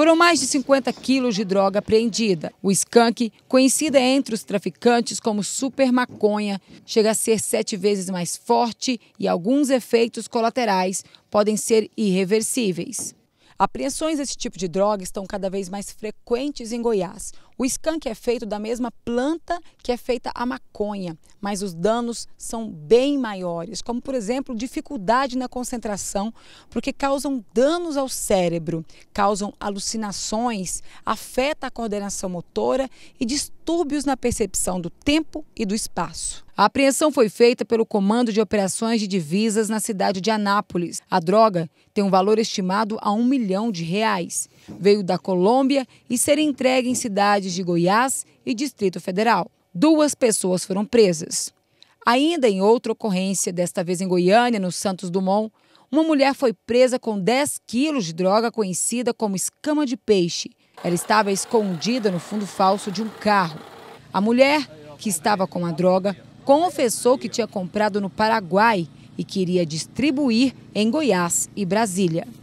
Foram mais de 50 quilos de droga apreendida. O skunk, conhecida entre os traficantes como super maconha, chega a ser sete vezes mais forte e alguns efeitos colaterais podem ser irreversíveis. Apreensões desse tipo de droga estão cada vez mais frequentes em Goiás. O skunk é feito da mesma planta que é feita a maconha, mas os danos são bem maiores, como por exemplo dificuldade na concentração, porque causam danos ao cérebro, causam alucinações, afeta a coordenação motora e distúrbios na percepção do tempo e do espaço. A apreensão foi feita pelo Comando de Operações de Divisas na cidade de Anápolis. A droga tem um valor estimado a um milhão de reais. Veio da Colômbia e ser entregue em cidades cidades de Goiás e Distrito Federal. Duas pessoas foram presas. Ainda em outra ocorrência, desta vez em Goiânia, no Santos Dumont, uma mulher foi presa com 10 quilos de droga conhecida como escama de peixe. Ela estava escondida no fundo falso de um carro. A mulher, que estava com a droga, confessou que tinha comprado no Paraguai e queria distribuir em Goiás e Brasília.